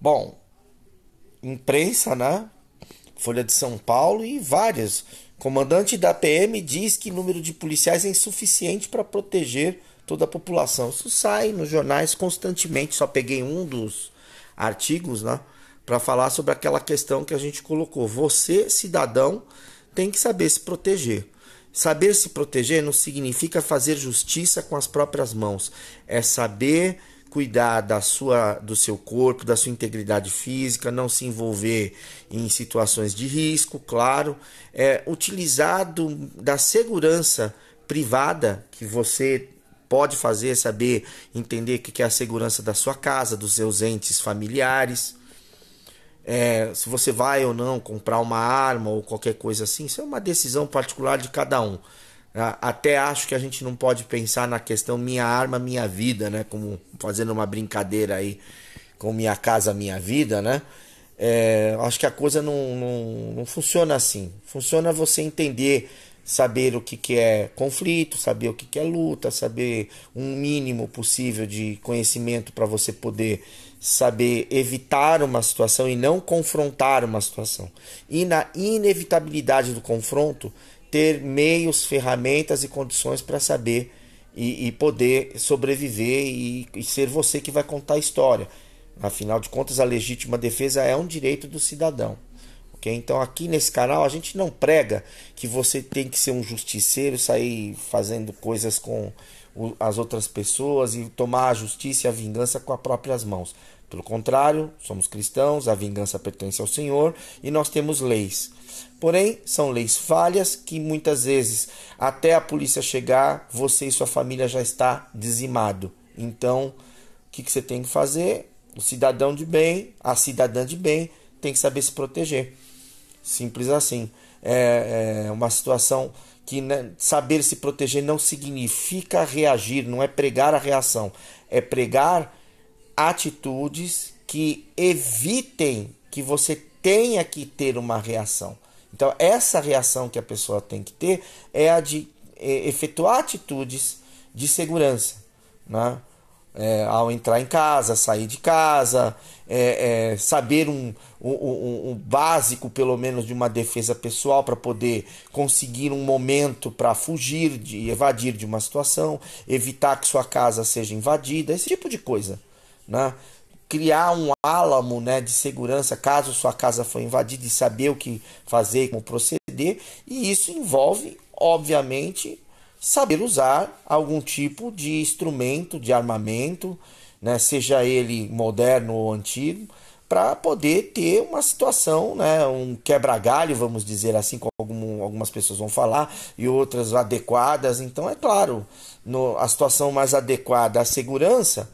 Bom, imprensa, né? Folha de São Paulo e várias. Comandante da PM diz que número de policiais é insuficiente para proteger toda a população. Isso sai nos jornais constantemente. Só peguei um dos artigos, né? Para falar sobre aquela questão que a gente colocou. Você, cidadão, tem que saber se proteger. Saber se proteger não significa fazer justiça com as próprias mãos, é saber cuidar da sua, do seu corpo, da sua integridade física, não se envolver em situações de risco, claro, é, utilizado da segurança privada que você pode fazer, saber, entender o que é a segurança da sua casa, dos seus entes familiares. É, se você vai ou não comprar uma arma ou qualquer coisa assim, isso é uma decisão particular de cada um. Até acho que a gente não pode pensar na questão minha arma, minha vida, né? Como fazendo uma brincadeira aí com minha casa, minha vida, né? É, acho que a coisa não, não, não, funciona assim. Funciona você entender, saber o que, que é conflito, saber o que, que é luta, saber um mínimo possível de conhecimento para você poder saber evitar uma situação e não confrontar uma situação. E na inevitabilidade do confronto, ter meios, ferramentas e condições para saber e, e, poder sobreviver e, e ser você que vai contar a história. Afinal de contas, a legítima defesa é um direito do cidadão. Okay? Então, aqui nesse canal, a gente não prega que você tem que ser um justiceiro, sair fazendo coisas com as outras pessoas e tomar a justiça e a vingança com as próprias mãos. Pelo contrário, somos cristãos, a vingança pertence ao Senhor e nós temos leis. Porém, são leis falhas que muitas vezes, até a polícia chegar, você e sua família já está dizimado. Então, o que, que você tem que fazer? O cidadão de bem, a cidadã de bem, tem que saber se proteger. Simples assim. É, é uma situação que né, saber se proteger não significa reagir, não é pregar a reação, é pregar atitudes que evitem que você tenha que ter uma reação. Então, essa reação que a pessoa tem que ter é a de é, efetuar atitudes de segurança, né? É, ao entrar em casa, sair de casa, é, é, saber um, um, um, básico, pelo menos, de uma defesa pessoal para poder conseguir um momento para fugir, de evadir de uma situação, evitar que sua casa seja invadida, esse tipo de coisa né? criar um álamo né, de segurança caso sua casa foi invadida e saber o que fazer, como proceder. E isso envolve, obviamente, saber usar algum tipo de instrumento, de armamento, né, seja ele moderno ou antigo, para poder ter uma situação, né, um quebra-galho, vamos dizer assim, como algumas pessoas vão falar, e outras adequadas. Então, é claro, no, a situação mais adequada à segurança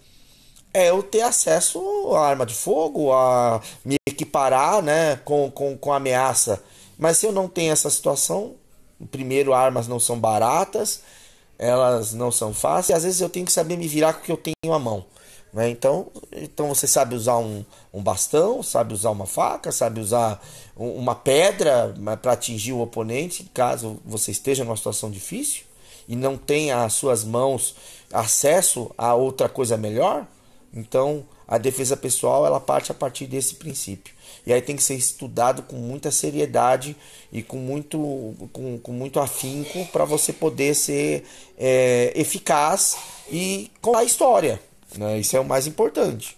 é eu ter acesso à arma de fogo, a me equiparar né, com, com, com ameaça. Mas se eu não tenho essa situação, primeiro, armas não são baratas, elas não são fáceis, e às vezes eu tenho que saber me virar com o que eu tenho à mão. Né? Então, então você sabe usar um, um bastão, sabe usar uma faca, sabe usar um, uma pedra né, para atingir o oponente, caso você esteja numa situação difícil e não tenha às suas mãos acesso a outra coisa melhor. Então, a defesa pessoal ela parte a partir desse princípio. E aí tem que ser estudado com muita seriedade e com muito, com, com muito afinco para você poder ser é, eficaz e contar a história. Né? Isso é o mais importante.